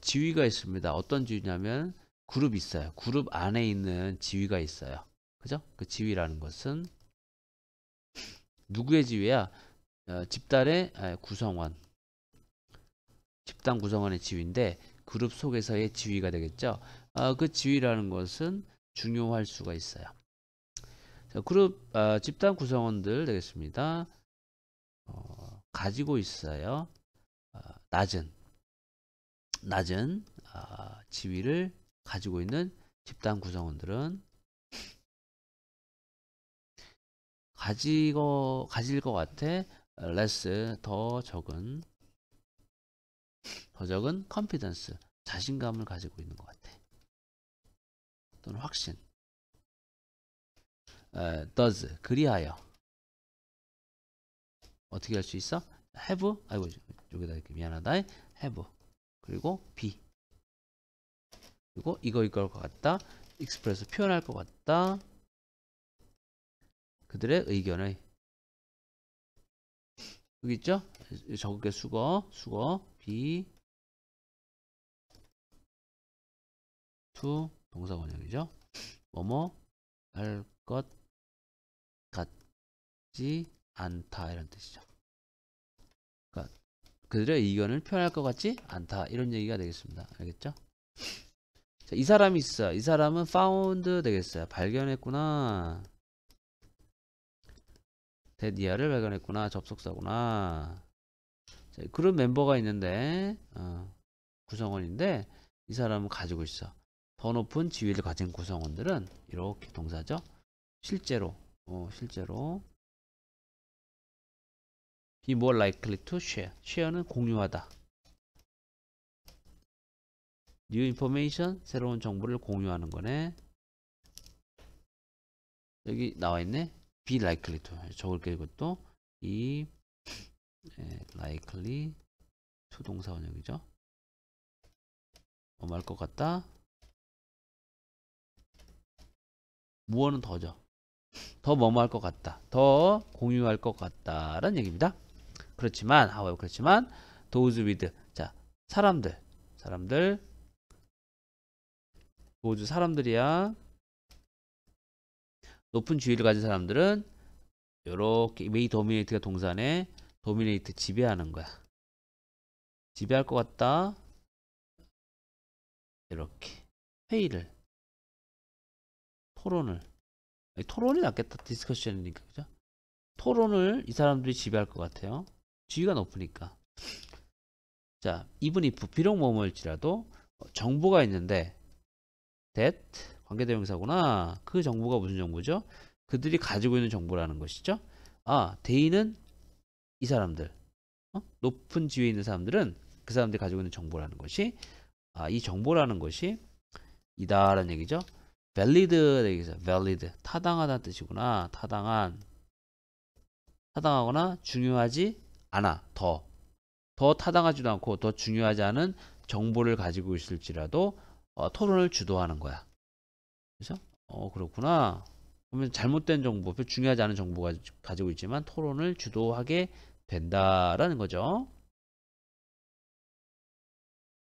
지위가 있습니다. 어떤 지위냐면 그룹 있어요. 그룹 안에 있는 지위가 있어요. 그죠? 그 지위라는 것은 누구의 지위야? 어, 집단의 아, 구성원. 집단 구성원의 지위인데 그룹 속에서의 지위가 되겠죠. 어, 그 지위라는 것은 중요할 수가 있어요. 자, 그룹 어, 집단 구성원들 되겠습니다. 어, 가지고 있어요. 어, 낮은 낮은 어, 지위를 가지고 있는 집단 구성원들은 가지고 가질 것 같아 less 더 적은 더 적은 confidence 자신감을 가지고 있는 것 같아 또는 확신 에, does 그리하여 어떻게 할 수 있어? have 아이고 여기다 이렇게 미안하다 have 그리고 B 그리고 이거 이걸 것 같다 익스프레스 표현할 것 같다 그들의 의견을 여기 있죠? 적게 수거 수거 B 투 동사 원형이죠 뭐뭐 할 것 같지 않다 이런 뜻이죠 그러니까 그들의 의견을 표현할 것 같지 않다. 이런 얘기가 되겠습니다. 알겠죠? 자, 이 사람이 있어. 이 사람은 found 되겠어요. 발견했구나. 데디아를 발견했구나. 접속사구나. 자, 그런 멤버가 있는데 어, 구성원인데 이 사람은 가지고 있어. 더 높은 지위를 가진 구성원들은 이렇게 동사죠. 실제로 어, 실제로 be more likely to share. share는 공유하다. new information, 새로운 정보를 공유하는 거네. 여기 나와 있네. be likely to. 적을게 이것도. 이 예, likely t 동사 원형이죠. 엄할 것 같다. 무언은 더죠. 더 뭐뭐할 것 같다. 더 공유할 것 같다라는 얘기입니다. 그렇지만 however 아, 그렇지만 those with 자 사람들 사람들 those 사람들이야 높은 지위를 가진 사람들은 이렇게 메이 y d o m i n 가 동산에 도미네이트 지배하는 거야 지배할 것 같다 이렇게 회의를 토론을 토론이 낫겠다 디스커션이니까 그죠? 토론을 이 사람들이 지배할 것 같아요. 지위가 높으니까. 자, 이분이 부피력 모음일지라도 정보가 있는데 that 관계대명사구나. 그 정보가 무슨 정보죠? 그들이 가지고 있는 정보라는 것이죠. 아, 데인은이 사람들. 어? 높은 지위에 있는 사람들은 그 사람들이 가지고 있는 정보라는 것이 아, 이 정보라는 것이 이다라는 얘기죠. valid 얘기죠. valid 타당하다는 뜻이구나. 타당한 타당하거나 중요하지 않아. 더. 더 타당하지도 않고 더 중요하지 않은 정보를 가지고 있을지라도 어, 토론을 주도하는 거야. 그래서 어 그렇구나. 그러면 잘못된 정보, 중요하지 않은 정보가 가지고 있지만 토론을 주도하게 된다라는 거죠.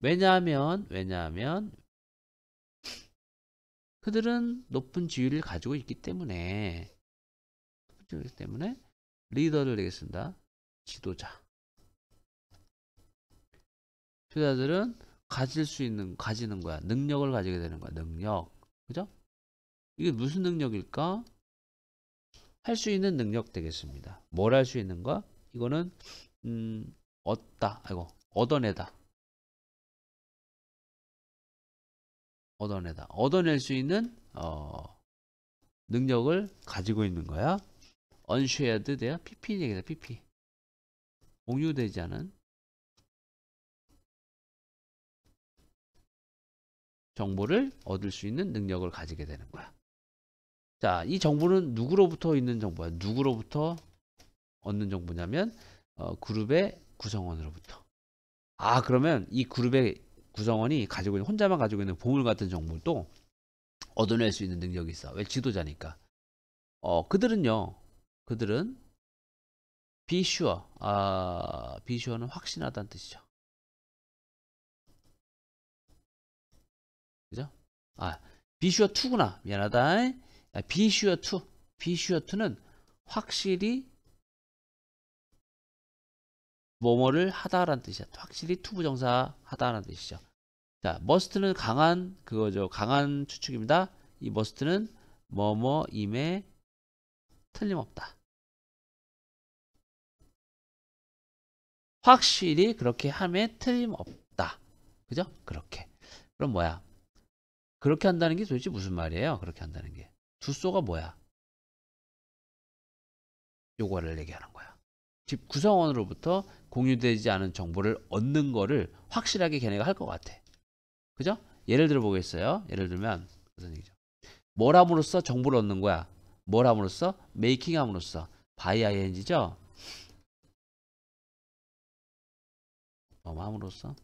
왜냐하면 왜냐하면 그들은 높은 지위를 가지고 있기 때문에 높 그렇기 때문에 리더를 되겠습니다. 지도자. 효자들은 가질 수 있는 가지는 거야. 능력을 가지게 되는 거야. 능력. 그죠? 이게 무슨 능력일까? 할 수 있는 능력 되겠습니다. 뭘 할 수 있는가? 이거는 음, 얻다. 아이고. 얻어내다. 얻어내다. 얻어낼 수 있는 어, 능력을 가지고 있는 거야. 언쉐어드 대야 PP 얘기다. PP. 공유되지 않은 정보를 얻을 수 있는 능력을 가지게 되는 거야. 자, 이 정보는 누구로부터 있는 정보야? 누구로부터 얻는 정보냐면 어, 그룹의 구성원으로부터. 아, 그러면 이 그룹의 구성원이 가지고 있는 혼자만 가지고 있는 보물 같은 정보도 얻어낼 수 있는 능력이 있어. 왜 지도자니까. 어, 그들은요. 그들은 be sure. 아, be sure는 확신하다는 뜻이죠. 그죠? 아, be sure to구나. 미안하다. 아, be sure to. be sure to는 확실히 뭐뭐를 하다라는 뜻이야. 확실히 투부정사 하다라는 뜻이죠. 자, 머스트는 강한 그거죠. 강한 추측입니다. 이 머스트는 뭐뭐임에 틀림없다. 확실히 그렇게 함에 틀림없다. 그죠? 그렇게. 그럼 뭐야? 그렇게 한다는 게 도대체 무슨 말이에요? 그렇게 한다는 게. 두소가 뭐야? 요거를 얘기하는 거야. 집 구성원으로부터 공유되지 않은 정보를 얻는 거를 확실하게 걔네가 할 것 같아. 그죠? 예를 들어 보겠어요. 예를 들면 무슨 얘기죠? 뭘 함으로써 정보를 얻는 거야? 뭘 함으로써? 메이킹 함으로써. by i 엔지죠 어, 마음으로써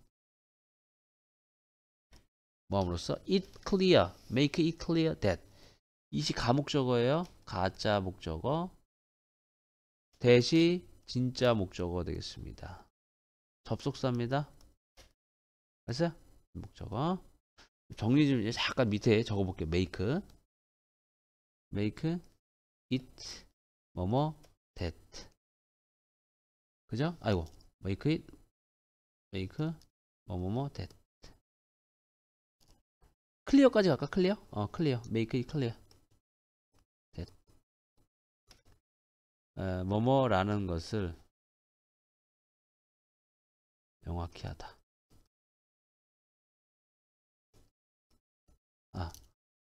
뭐함으로써 it clear, make it clear that 이시 가목적어예요. 가짜 목적어 대시 진짜 목적어 되겠습니다. 접속사입니다. 알았어요? 목적어 정리 좀 잠깐 밑에 적어볼게요. make make it 뭐뭐 that 그죠? 아이고 make it make 뭐뭐뭐 뭐, 뭐, that 클리어까지 갈까? 클리어? 어 클리어 make it clear that 에, 뭐뭐라는 것을 명확히 하다 아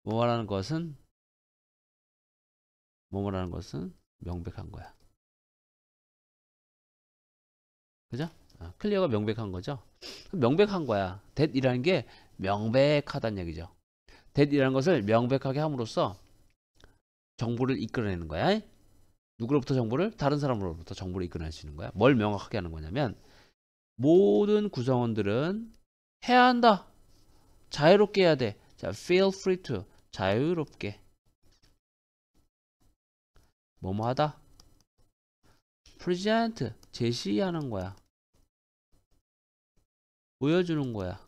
뭐뭐라는 것은 뭐뭐라는 것은 명백한 거야 그죠? 어, 클리어가 명백한 거죠. 명백한 거야. t h 이라는게 명백하다는 얘기죠. t h 이라는 것을 명백하게 함으로써 정보를 이끌어내는 거야. 누구로부터 정보를? 다른 사람으로부터 정보를 이끌어낼 수 있는 거야. 뭘 명확하게 하는 거냐면 모든 구성원들은 해야 한다. 자유롭게 해야 돼. 자, feel free to 자유롭게 뭐뭐하다 present 제시하는 거야. 보여주는 거야.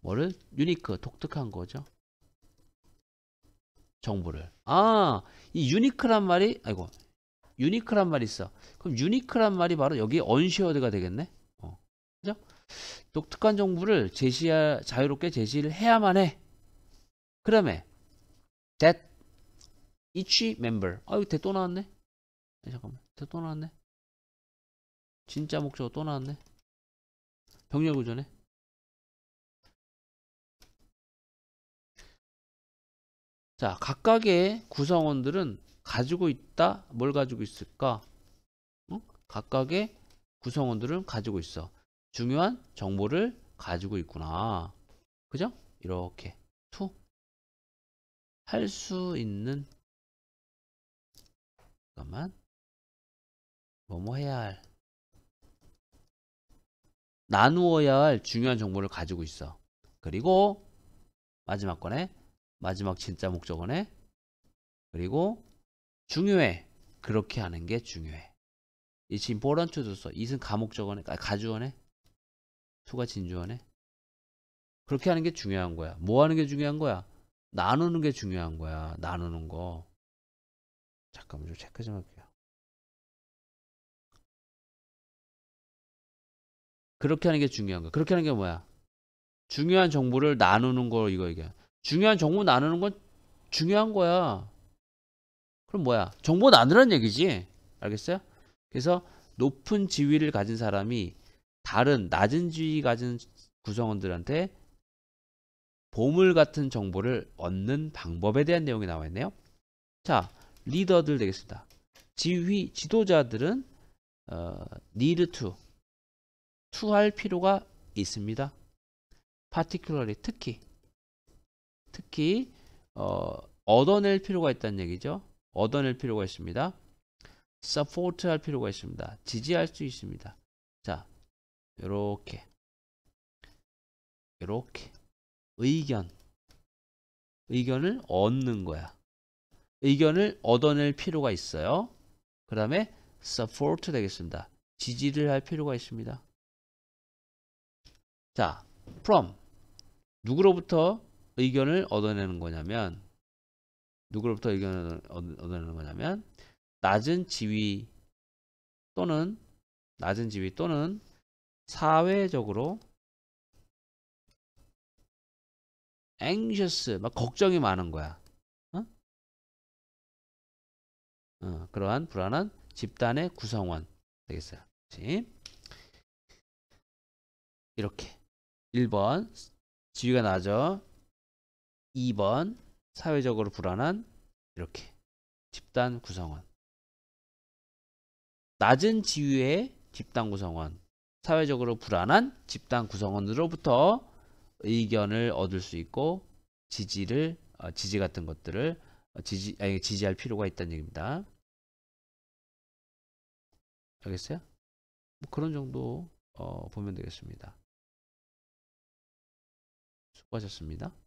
뭐를? 유니크, 독특한 거죠. 정보를. 아, 이 유니크란 말이, 아이고, 유니크란 말이 있어. 그럼 유니크란 말이 바로 여기 언쉐어드가 되겠네. 어. 그죠? 독특한 정보를 제시할, 자유롭게 제시를 해야만 해. 그러면, that each member. 아, 여기 대또 나왔네. 잠깐만, 대 또 나왔네. 진짜 목적어 또 나왔네. 병렬 구조네. 자, 각각의 구성원들은 가지고 있다. 뭘 가지고 있을까? 어? 각각의 구성원들은 가지고 있어. 중요한 정보를 가지고 있구나. 그죠? 이렇게 투할 수 있는 잠깐만 뭐뭐 해야 할 나누어야 할 중요한 정보를 가지고 있어. 그리고 마지막 거네. 마지막 진짜 목적원에 그리고 중요해. 그렇게 하는 게 중요해. 이 t s i m p o r 이승 가목적어네. 아, 가주원에 수가 진주원에 그렇게 하는 게 중요한 거야. 뭐 하는 게 중요한 거야? 나누는 게 중요한 거야. 나누는 거. 잠깐만 좀 체크 좀 할게요. 그렇게 하는 게 중요한 거야. 그렇게 하는 게 뭐야? 중요한 정보를 나누는 거 이거 얘기야. 중요한 정보 나누는 건 중요한 거야. 그럼 뭐야? 정보 나누라는 얘기지. 알겠어요? 그래서 높은 지위를 가진 사람이 다른 낮은 지위 가진 구성원들한테 보물 같은 정보를 얻는 방법에 대한 내용이 나와 있네요. 자, 리더들 되겠습니다. 지휘 지도자들은 어, need to 투할 필요가 있습니다. particularly 특히 특히 어, 얻어낼 필요가 있다는 얘기죠. 얻어낼 필요가 있습니다. support 할 필요가 있습니다. 지지할 수 있습니다. 자, 요렇게 요렇게 의견 의견을 얻는 거야. 의견을 얻어낼 필요가 있어요. 그 다음에 support 되겠습니다. 지지를 할 필요가 있습니다. 자, from 누구로부터 의견을 얻어내는 거냐면 누구로부터 의견을 얻어내는 거냐면 낮은 지위 또는 낮은 지위 또는 사회적으로 anxious 막 걱정이 많은 거야. 어? 어 그러한 불안한 집단의 구성원 되겠어요. 그렇 이렇게 1번 지위가 낮아 2번 사회적으로 불안한 이렇게 집단 구성원 낮은 지위의 집단 구성원 사회적으로 불안한 집단 구성원으로부터 의견을 얻을 수 있고 지지를 어, 지지 같은 것들을 어, 지지 아니 지지할 필요가 있다는 얘기입니다. 알겠어요? 뭐 그런 정도 어, 보면 되겠습니다. 수고하셨습니다.